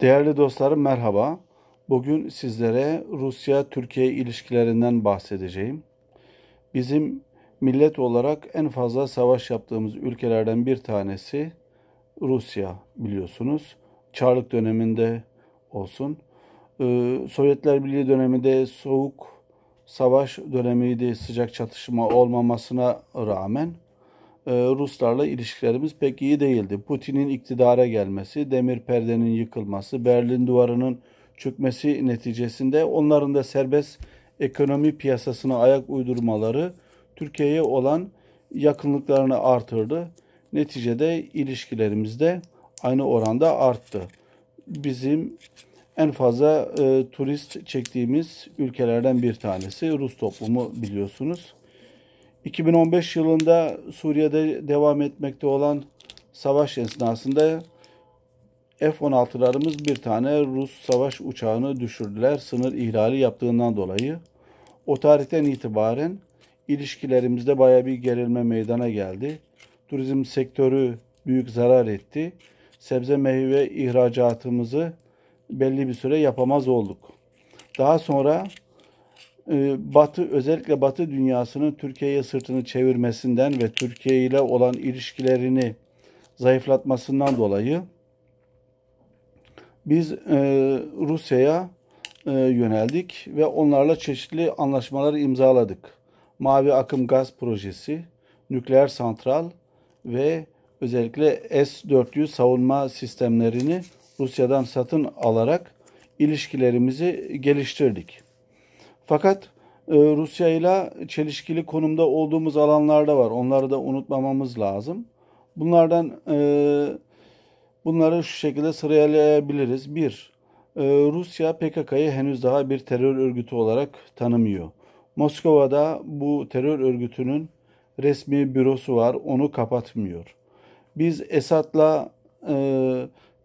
Değerli dostlarım merhaba. Bugün sizlere Rusya-Türkiye ilişkilerinden bahsedeceğim. Bizim millet olarak en fazla savaş yaptığımız ülkelerden bir tanesi Rusya biliyorsunuz. Çarlık döneminde olsun. Ee, Sovyetler Birliği döneminde soğuk savaş dönemiydi sıcak çatışma olmamasına rağmen e, Ruslarla ilişkilerimiz pek iyi değildi. Putin'in iktidara gelmesi, demir perdenin yıkılması, Berlin duvarının çökmesi neticesinde onların da serbest ekonomi piyasasına ayak uydurmaları Türkiye'ye olan yakınlıklarını artırdı. Neticede ilişkilerimiz de aynı oranda arttı. Bizim en fazla e, turist çektiğimiz ülkelerden bir tanesi Rus toplumu biliyorsunuz. 2015 yılında Suriye'de devam etmekte olan savaş esnasında F-16'larımız bir tane Rus savaş uçağını düşürdüler sınır ihlali yaptığından dolayı. O tarihten itibaren ilişkilerimizde baya bir gerilme meydana geldi. Turizm sektörü büyük zarar etti. Sebze meyve ihracatımızı belli bir süre yapamaz olduk. Daha sonra e, Batı özellikle Batı dünyasının Türkiye'ye sırtını çevirmesinden ve Türkiye ile olan ilişkilerini zayıflatmasından dolayı biz e, Rusya'ya e, yöneldik ve onlarla çeşitli anlaşmalar imzaladık. Mavi Akım Gaz Projesi, nükleer santral ve özellikle S-400 savunma sistemlerini Rusya'dan satın alarak ilişkilerimizi geliştirdik. Fakat e, Rusya ile çelişkili konumda olduğumuz alanlarda var. Onları da unutmamamız lazım. Bunlardan e, bunları şu şekilde sıralayabiliriz. Bir, e, Rusya PKK'yı henüz daha bir terör örgütü olarak tanımıyor. Moskova'da bu terör örgütünün resmi bürosu var. Onu kapatmıyor. Biz Esad'la e,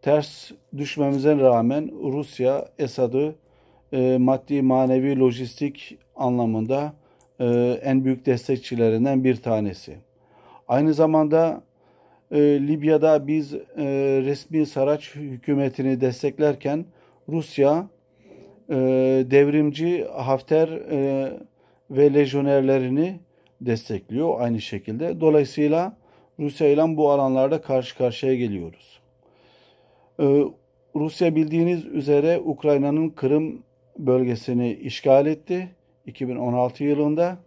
ters düşmemize rağmen Rusya Esad'ı e, maddi manevi lojistik anlamında e, en büyük destekçilerinden bir tanesi. Aynı zamanda e, Libya'da biz e, resmi Saraç hükümetini desteklerken Rusya e, devrimci Hafter e, ve lejyonerlerini destekliyor aynı şekilde. Dolayısıyla Rusya ile bu alanlarda karşı karşıya geliyoruz. Ee, Rusya bildiğiniz üzere Ukrayna'nın Kırım bölgesini işgal etti 2016 yılında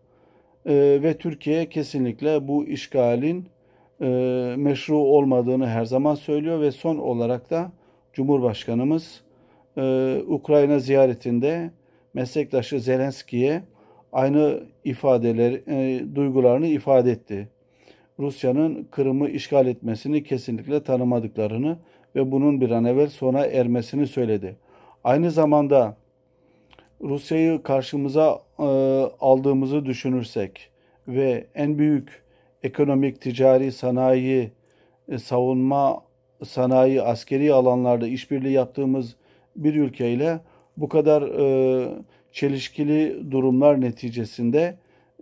e, ve Türkiye kesinlikle bu işgalin e, meşru olmadığını her zaman söylüyor ve son olarak da Cumhurbaşkanımız e, Ukrayna ziyaretinde meslektaşı Zelenski'ye aynı ifadeler, e, duygularını ifade etti. Rusya'nın Kırım'ı işgal etmesini kesinlikle tanımadıklarını ve bunun bir an evvel sona ermesini söyledi. Aynı zamanda Rusya'yı karşımıza e, aldığımızı düşünürsek ve en büyük ekonomik, ticari, sanayi, e, savunma, sanayi, askeri alanlarda işbirliği yaptığımız bir ülkeyle bu kadar e, çelişkili durumlar neticesinde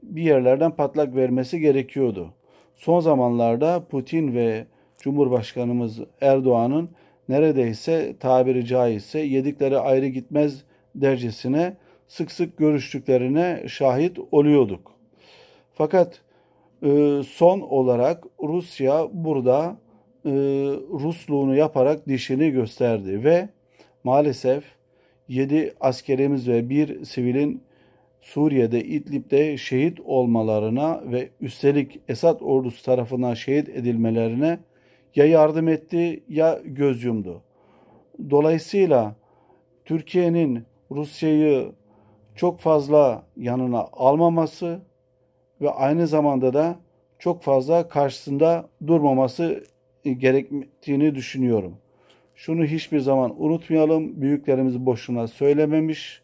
bir yerlerden patlak vermesi gerekiyordu. Son zamanlarda Putin ve Cumhurbaşkanımız Erdoğan'ın neredeyse tabiri caizse yedikleri ayrı gitmez dercesine sık sık görüştüklerine şahit oluyorduk. Fakat e, son olarak Rusya burada e, Rusluğunu yaparak dişini gösterdi ve maalesef 7 askerimiz ve bir sivilin Suriye'de İdlib'de şehit olmalarına ve üstelik Esad ordusu tarafından şehit edilmelerine ya yardım etti ya göz yumdu. Dolayısıyla Türkiye'nin Rusya'yı çok fazla yanına almaması ve aynı zamanda da çok fazla karşısında durmaması e, gerektiğini düşünüyorum. Şunu hiçbir zaman unutmayalım. Büyüklerimiz boşuna söylememiş.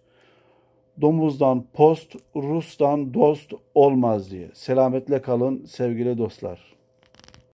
Domuzdan post, Rus'tan dost olmaz diye. Selametle kalın sevgili dostlar.